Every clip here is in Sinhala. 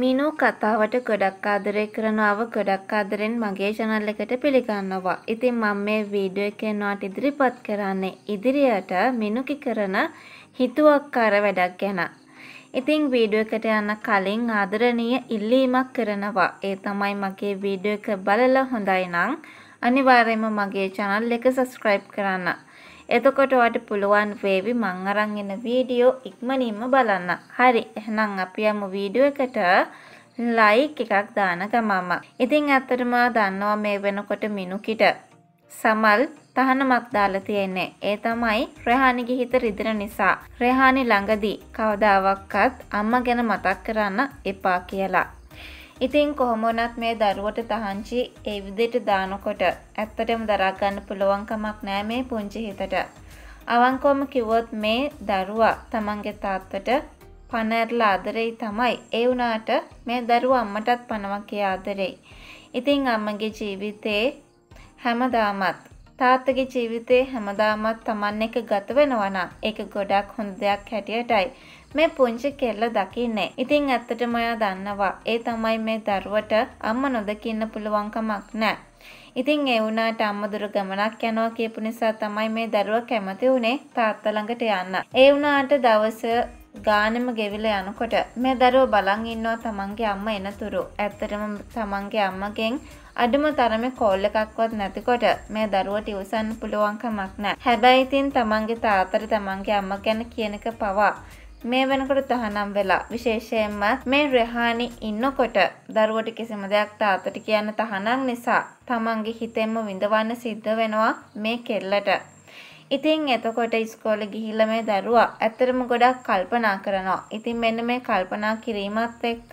මිනු කතාවට ගොඩක් ආදරය කරනවාව ගොඩක් ආදරෙන් මගේ channel එකට පිළිගන්නවා. ඉතින් මම මේ වීඩියෝ එක නෝට ඉදිරිපත් කරන්නේ ඉදිරියට මිනුකි කරන හිතුවක්කාර වැඩක් ගැන. ඉතින් වීඩියෝ එකට යන කලින් ආදරණීය ඉල්ලීමක් කරනවා. ඒ තමයි මගේ වීඩියෝ එක බලලා හොඳයි නම් අනිවාර්යයෙන්ම මගේ channel එක subscribe කරන්න. එතකොට ඔයාට පුළුවන් වේවි මං අරන් එන වීඩියෝ ඉක්මනින්ම බලන්න. හරි. එහෙනම් අපි යමු වීඩියෝ එකට. ලයික් එකක් දාන ගමම. ඉතින් ඇත්තටම දන්නවා මේ වෙනකොට මිනුකිට සමල් තහනමක් දාලා තියෙන්නේ. ඒ තමයි රෙහානිගේ හිත රිදෙන නිසා. රෙහානි ළඟදී කවදාවක්වත් අම්මා ගැන මතක් කරන්න එපා කියලා. ඉතින් කොහොමනත් මේ දරුවට තහංචි ඒ විදිහට දානකොට ඇත්තටම දරා ගන්න පුළුවන් කමක් නෑ මේ පුංචි හිතට. අවංකවම කිව්වොත් මේ දරුවා තමන්ගේ තාත්තට පණ ඇරලා ආදරෙයි තමයි. ඒ වුණාට මේ දරුවා අම්මටත් පණවක් ආදරෙයි. ඉතින් අම්මගේ ජීවිතේ හැමදාමත් තාත්තගේ ජීවිතේ හැමදාමත් Taman එක ගත වෙනවා නම් ඒක ගොඩක් හොඳ දෙයක් හැටියටයි මේ පුංචි කෙල්ල දකින්නේ. ඉතින් ඇත්තටම ඔයා දන්නවා ඒ තමයි මේ දරුවට අම්ම නොදකින්න පුළුවන් කමක් නැහැ. ඉතින් ඒ වුණාට අම්ම දුර ගමනක් යනවා කියපු නිසා තමයි මේ දරුවා කැමති වුණේ තාත්තා ළඟට යන්න. ඒ වුණාට දවස ගානෙම ගෙවිලා යනකොට මේ දරුවා බලන් ඉන්නවා තමන්ගේ අම්මා එනතුරු. ඇත්තටම තමන්ගේ අම්මගෙන් අඩුම තරමේ කෝල් එකක්වත් නැතිකොට මේ දරුවා ටියුෂන් පුළුවන්කමක් නැහැ. හැබැයි ඉතින් තමන්ගේ තාත්තට තමන්ගේ අම්මා ගැන කියන එක පවා මේ වෙනකොට තහනම් වෙලා විශේෂයෙන්ම මේ රෙහානි ඉන්නකොට දරුවට කිසිම දෙයක් තාත්තට කියන්න තහනම් නිසා තමන්ගේ හිතෙන්ම විඳවන්න සිද්ධ වෙනවා මේ කෙල්ලට ඉතින් එතකොට ඉස්කෝල ගිහිල්ල මේ දරුවා ඇත්තරම ගොඩක් කල්පනා කරනවා. ඉතින් මෙන්න මේ කල්පනා කිරීමත් එක්ක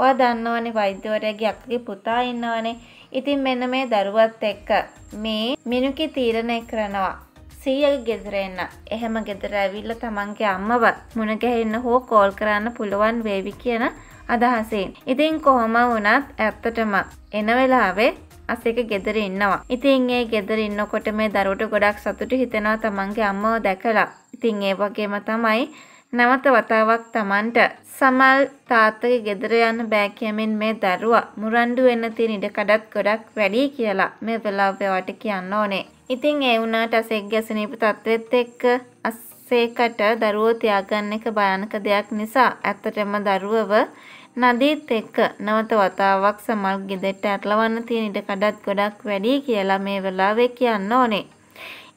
ඔයා දන්නවනේ වෛද්‍යවරයාගේ අක්කගේ පුතා ඉන්නවනේ. ඉතින් මෙන්න මේ දරුවත් එක්ක මේ මිනුකි තීරණය කරනවා. සීයගේ ගෙදර එන්න. එහෙම ගෙදර ඇවිල්ලා තමන්ගේ අම්මව මුණ ගැහෙන්න හෝ කෝල් කරන්න පුළුවන් වේවි කියන අදහසෙන්. ඉතින් කොහොම වුණත් ඇත්තටම එන වෙලාවේ අසේක ගෙදර ඉන්නවා. ඉතින් ඒ ගෙදර ඉන්නකොට මේ දරුවට ගොඩක් සතුටු හිතෙනවා තමන්ගේ අම්මව දැකලා. ඉතින් ඒ වගේම තමයි නැවත වතාවක් Tamanට සමල් තාත්තගේ ගෙදර යන්න බෑ කියමින් මේ දරුවා මුරණ්ඩු වෙන්න තියෙන ඉඩකඩත් ගොඩක් වැඩි කියලා මේ වෙලාවේ වට කියන්න ඕනේ. ඉතින් ඒ වුණාට අසෙක්ගේ අසනීප තත්වෙත් එක්ක අසේකට දරුවෝ තියාගන්න එක භයානක දෙයක් නිසා ඇත්තටම දරුවව නදීත් එක්ක නැවත වතාවක් සමල් ගෙදරට ඇටලවන්න තියෙන ඉඩ කඩත් ගොඩක් වැඩි කියලා මේ වෙලාවේ කියන්න ඕනේ.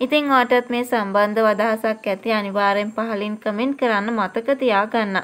ඉතින් ඔයාටත් මේ සම්බන්ධව අදහසක් ඇති අනිවාර්යෙන් පහලින් කමෙන්ට් කරන්න මතක තියාගන්න.